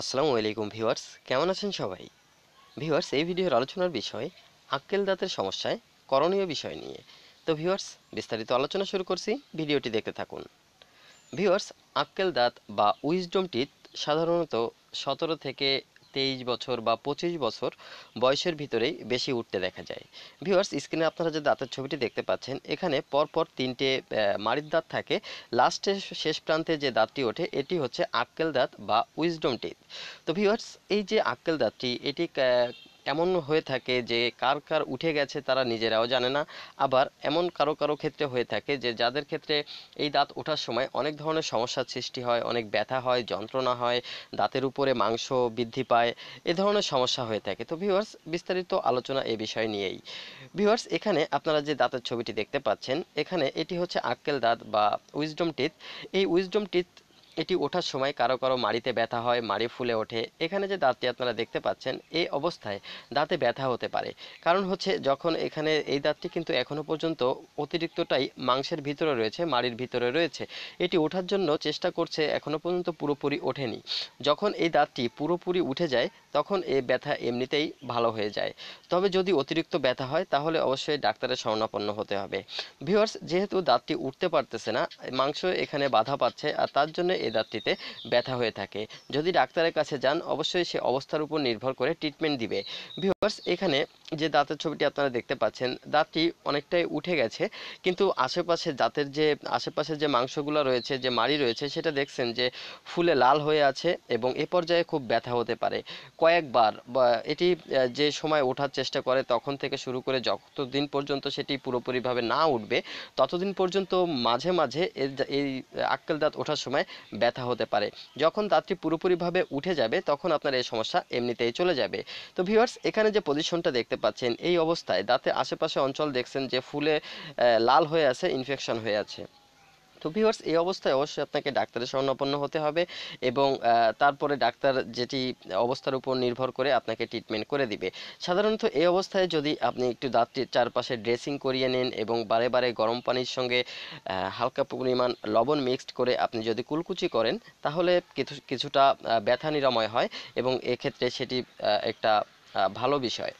আসসালামু আলাইকুম ভিউয়ার্স কেমন আছেন সবাই ভিউয়ার্স এই ভিডিওর আলোচনার বিষয় আক্কেল দাঁতের সমস্যায় করণীয় বিষয় নিয়ে তো ভিউয়ার্স বিস্তারিত আলোচনা শুরু করছি ভিডিওটি দেখতে থাকুন ভিউয়ার্স আক্কেল দাঁত বা উইজডম টিথ সাধারণত সতেরো থেকে তেইশ বছর বা পঁচিশ বছর বয়সের ভিতরেই বেশি উঠতে দেখা যায় ভিউয়ার্স স্ক্রিনে আপনারা যে দাঁতের ছবিটি দেখতে পাচ্ছেন এখানে পরপর তিনটে মারির দাঁত থাকে লাস্টে শেষ প্রান্তে যে দাঁতটি ওঠে এটি হচ্ছে আক্কেল দাঁত বা উইজডম টিথ তো ভিউয়ার্স এই যে আক্কেল দাঁতটি এটি এমন হয়ে থাকে যে কার কার উঠে গেছে তারা নিজেরাও জানে না আবার এমন কারো কারো ক্ষেত্রে হয়ে থাকে যে যাদের ক্ষেত্রে এই দাঁত ওঠার সময় অনেক ধরনের সমস্যার সৃষ্টি হয় অনেক ব্যথা হয় যন্ত্রণা হয় দাঁতের উপরে মাংস বৃদ্ধি পায় এ ধরনের সমস্যা হয়ে থাকে তো ভিউয়ার্স বিস্তারিত আলোচনা এ বিষয় নিয়েই ভিউয়ার্স এখানে আপনারা যে দাঁতের ছবিটি দেখতে পাচ্ছেন এখানে এটি হচ্ছে আক্কেল দাঁত বা উইজডম টিথ এই উইজডম টিথ এটি ওঠার সময় কারো কারো মাড়িতে ব্যথা হয় মাড়ি ফুলে ওঠে এখানে যে দাঁতটি আপনারা দেখতে পাচ্ছেন এই অবস্থায় দাঁতে ব্যথা হতে পারে কারণ হচ্ছে যখন এখানে এই দাঁতটি কিন্তু এখনও পর্যন্ত অতিরিক্তটাই মাংসের ভিতরে রয়েছে মাড়ির ভিতরে রয়েছে এটি ওঠার জন্য চেষ্টা করছে এখনও পর্যন্ত পুরোপুরি ওঠেনি যখন এই দাঁতটি পুরোপুরি উঠে যায় তখন এই ব্যথা এমনিতেই ভালো হয়ে যায় তবে যদি অতিরিক্ত ব্যথা হয় তাহলে অবশ্যই ডাক্তারের শরণাপন্ন হতে হবে ভিওয়ার্স যেহেতু দাঁতটি উঠতে পারতেছে না মাংস এখানে বাধা পাচ্ছে আর তার জন্য এ দাঁতটিতে ব্যথা হয়ে থাকে যদি ডাক্তারের কাছে যান অবশ্যই সে অবস্থার উপর নির্ভর করে ট্রিটমেন্ট দিবে ভিউয়ার্স এখানে যে দাঁতের ছবিটি আপনারা দেখতে পাচ্ছেন দাঁতটি অনেকটাই উঠে গেছে কিন্তু আশেপাশে দাঁতের যে আশেপাশের যে মাংসগুলো রয়েছে যে মাড়ি রয়েছে সেটা দেখছেন যে ফুলে লাল হয়ে আছে এবং এ পর্যায়ে খুব ব্যথা হতে পারে কয়েকবার এটি যে সময় ওঠার চেষ্টা করে তখন থেকে শুরু করে যতদিন পর্যন্ত সেটি পুরোপুরিভাবে না উঠবে ততদিন পর্যন্ত মাঝে মাঝে এই আক্কেল দাঁত ওঠার সময় ব্যথা হতে পারে যখন দাঁতটি পুরোপুরিভাবে উঠে যাবে তখন আপনার এই সমস্যা এমনিতেই চলে যাবে তো ভিউয়ার্স এখানে যে পজিশনটা দেখতে পাচ্ছেন এই অবস্থায় দাঁতে আশেপাশে অঞ্চল দেখছেন যে ফুলে লাল হয়ে আছে ইনফেকশন হয়ে আছে তো ভিউয়ার্স এই অবস্থায় অবশ্যই আপনাকে ডাক্তারের শরণাপন্ন হতে হবে এবং তারপরে ডাক্তার যেটি অবস্থার উপর নির্ভর করে আপনাকে ট্রিটমেন্ট করে দিবে সাধারণত এই অবস্থায় যদি আপনি একটু দাঁতটির চারপাশে ড্রেসিং করিয়ে নেন এবং বারে বারে গরম পানির সঙ্গে হালকা পরিমাণ লবণ মিক্সড করে আপনি যদি কুলকুচি করেন তাহলে কিছু কিছুটা ব্যথা নিরাময় হয় এবং এক্ষেত্রে সেটি একটা ভালো বিষয়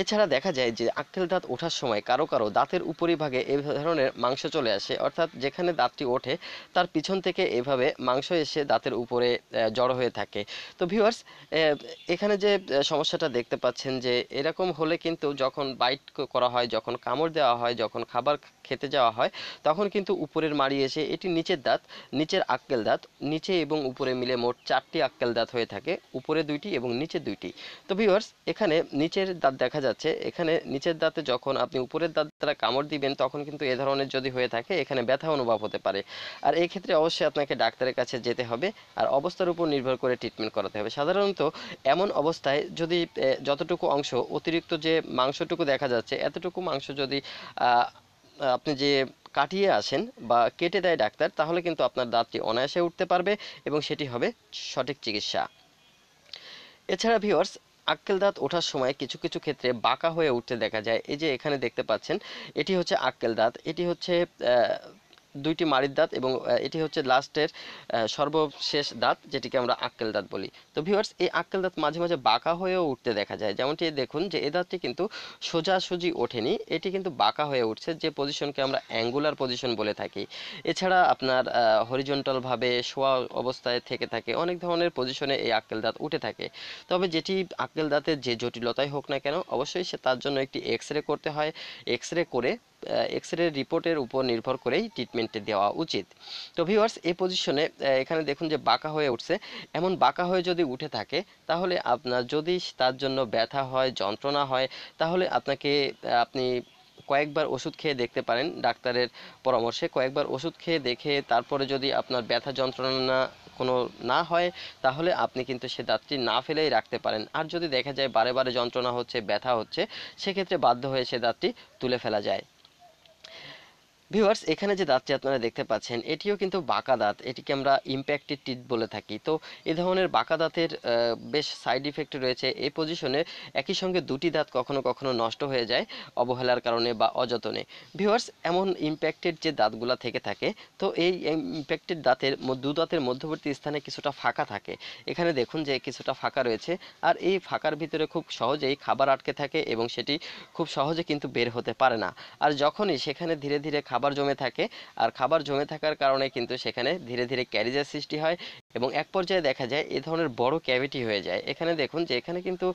এছাড়া দেখা যায় যে আক্কেল দাঁত ওঠার সময় কারো কারো দাঁতের উপরিভাগে এ ধরনের মাংস চলে আসে অর্থাৎ যেখানে দাঁতটি ওঠে তার পিছন থেকে এভাবে মাংস এসে দাঁতের উপরে জড়ো হয়ে থাকে তো ভিউয়ার্স এখানে যে সমস্যাটা দেখতে পাচ্ছেন যে এরকম হলে কিন্তু যখন বাইট করা হয় যখন কামড় দেওয়া হয় যখন খাবার খেতে যাওয়া হয় তখন কিন্তু উপরের মাড়ি এসে এটি নিচের দাঁত নিচের আক্কেল দাঁত নিচে এবং উপরে মিলে মোট চারটি আক্কেল দাঁত হয়ে থাকে উপরে দুইটি এবং নিচে দুইটি তো ভিউয়ার্স এখানে নিচের দাঁত দেখা যাচ্ছে যাচ্ছে এখানে নিচের দাঁতে যখন আপনি উপরের দাঁত দ্বারা কামড় দিবেন তখন কিন্তু এ ধরনের যদি হয়ে থাকে এখানে ব্যথা অনুভব হতে পারে আর এই ক্ষেত্রে অবশ্যই আপনাকে ডাক্তারের কাছে যেতে হবে আর অবস্থার উপর নির্ভর করে ট্রিটমেন্ট করাতে হবে সাধারণত এমন অবস্থায় যদি যতটুকু অংশ অতিরিক্ত যে মাংসটুকু দেখা যাচ্ছে এতটুকু মাংস যদি আপনি যে কাটিয়ে আসেন বা কেটে দেয় ডাক্তার তাহলে কিন্তু আপনার দাঁতটি অনায়াসে উঠতে পারবে এবং সেটি হবে সঠিক চিকিৎসা এছাড়া ভিওর্স আক্কেল দাঁত ওঠার সময় কিছু কিছু ক্ষেত্রে বাঁকা হয়ে উঠতে দেখা যায় এই যে এখানে দেখতে পাচ্ছেন এটি হচ্ছে আক্কেল দাঁত এটি হচ্ছে দুইটি মারির দাঁত এবং এটি হচ্ছে লাস্টের সর্বশেষ দাঁত যেটিকে আমরা আক্কেল দাঁত বলি তো ভিউয়ার্স এই আক্কেল দাঁত মাঝে মাঝে বাঁকা হয়েও উঠতে দেখা যায় যেমনটি দেখুন যে এ দাঁতটি কিন্তু সোজাসুজি ওঠেনি এটি কিন্তু বাঁকা হয়ে উঠছে যে পজিশনকে আমরা অ্যাঙ্গুলার পজিশন বলে থাকি এছাড়া আপনার হরিজন্টালভাবে শোয়া অবস্থায় থেকে থাকে অনেক ধরনের পজিশনে এই আক্কেল দাঁত উঠে থাকে তবে যেটি আক্কেল দাঁতের যে জটিলতাই হোক না কেন অবশ্যই সে তার জন্য একটি এক্স রে করতে হয় এক্স রে করে এক্সরে রিপোর্টের উপর নির্ভর করেই ট্রিটমেন্টটি দেওয়া উচিত তো ভিউয়ার্স এই পজিশনে এখানে দেখুন যে বাঁকা হয়ে উঠছে এমন বাঁকা হয়ে যদি উঠে থাকে তাহলে আপনার যদি তার জন্য ব্যথা হয় যন্ত্রণা হয় তাহলে আপনাকে আপনি কয়েকবার ওষুধ খেয়ে দেখতে পারেন ডাক্তারের পরামর্শে কয়েকবার ওষুধ খেয়ে দেখে তারপরে যদি আপনার ব্যথা যন্ত্রণা কোনো না হয় তাহলে আপনি কিন্তু সে দাঁতটি না ফেলেই রাখতে পারেন আর যদি দেখা যায় বারে বারে যন্ত্রণা হচ্ছে ব্যথা হচ্ছে সেক্ষেত্রে বাধ্য হয়ে সে দাঁতটি তুলে ফেলা যায় ভিউয়ার্স এখানে যে দাঁতটি আপনারা দেখতে পাচ্ছেন এটিও কিন্তু বাঁকা দাঁত এটিকে আমরা ইম্প্যাক্টেড টিথ বলে থাকি তো এ ধরনের বাঁকা দাঁতের বেশ সাইড ইফেক্ট রয়েছে এই পজিশনে একই সঙ্গে দুটি দাঁত কখনো কখনো নষ্ট হয়ে যায় অবহেলার কারণে বা অযতনে ভিউয়ার্স এমন ইম্প্যাক্টেড যে দাঁতগুলো থেকে থাকে তো এই ইম্প্যাক্টেড দাঁতের দু দাঁতের মধ্যবর্তী স্থানে কিছুটা ফাঁকা থাকে এখানে দেখুন যে কিছুটা ফাঁকা রয়েছে আর এই ফাঁকার ভিতরে খুব সহজেই খাবার আটকে থাকে এবং সেটি খুব সহজে কিন্তু বের হতে পারে না আর যখনই সেখানে ধীরে ধীরে খাবার খাবার জমে থাকে আর খাবার জমে থাকার কারণে কিন্তু সেখানে ধীরে ধীরে ক্যারিজার সৃষ্টি হয় এবং এক পর্যায়ে দেখা যায় এ ধরনের বড় ক্যাভিটি হয়ে যায় এখানে দেখুন যে এখানে কিন্তু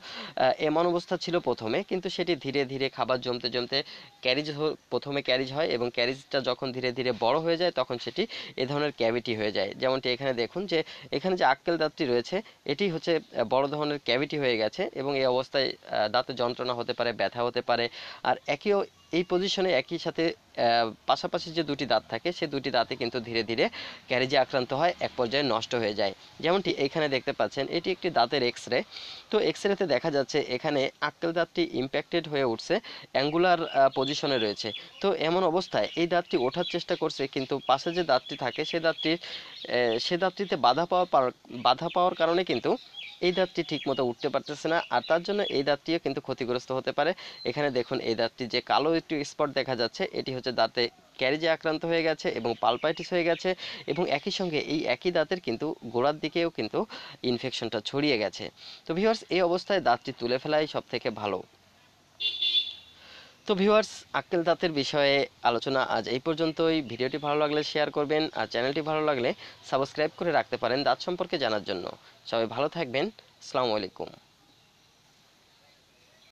এমন অবস্থা ছিল প্রথমে কিন্তু সেটি ধীরে ধীরে খাবার জমতে জমতে ক্যারিজ প্রথমে ক্যারিজ হয় এবং ক্যারিজটা যখন ধীরে ধীরে বড় হয়ে যায় তখন সেটি এ ধরনের ক্যাভিটি হয়ে যায় যেমনটি এখানে দেখুন যে এখানে যে আক্কেল দাঁতটি রয়েছে এটি হচ্ছে বড় ধরনের ক্যাভিটি হয়ে গেছে এবং এই অবস্থায় দাঁতে যন্ত্রণা হতে পারে ব্যথা হতে পারে আর একই এই পজিশনে একই সাথে পাশাপাশি যে দুটি দাঁত থাকে সে দুটি দাঁতে কিন্তু ধীরে ধীরে ক্যারেজে আক্রান্ত হয় এক পর্যায়ে নষ্ট হয়ে যায় যেমনটি এখানে দেখতে পাচ্ছেন এটি একটি দাঁতের এক্স রে তো এক্স রেতে দেখা যাচ্ছে এখানে আক্কেল দাঁতটি ইম্প্যাক্টেড হয়ে উঠছে অ্যাঙ্গুলার পজিশনে রয়েছে তো এমন অবস্থায় এই দাঁতটি ওঠার চেষ্টা করছে কিন্তু পাশে যে দাঁতটি থাকে সে দাঁতটি সে দাঁতটিতে বাধা পাওয়ার বাধা পাওয়ার কারণে কিন্তু এই দাঁতটি ঠিকমতো উঠতে পারতেছে না আর তার জন্য এই দাঁতটিও কিন্তু ক্ষতিগ্রস্ত হতে পারে এখানে দেখুন এই দাঁতটি যে কালো একটু স্পট দেখা যাচ্ছে এটি হচ্ছে দাঁতে ক্যারিজে আক্রান্ত হয়ে গেছে এবং পালপাইটিস হয়ে গেছে এবং একই সঙ্গে এই একই দাঁতের কিন্তু গোড়ার দিকেও কিন্তু ইনফেকশনটা ছড়িয়ে গেছে তো ভিওয়ার্স এই অবস্থায় দাঁতটি তুলে ফেলাই সবথেকে ভালো তো ভিউয়ার্স আক্কেল দাঁতের বিষয়ে আলোচনা আজ এই পর্যন্তই ভিডিওটি ভালো লাগলে শেয়ার করবেন আর চ্যানেলটি ভালো লাগলে সাবস্ক্রাইব করে রাখতে পারেন দাঁত সম্পর্কে জানার জন্য সবাই ভালো থাকবেন আসসালামু আলাইকুম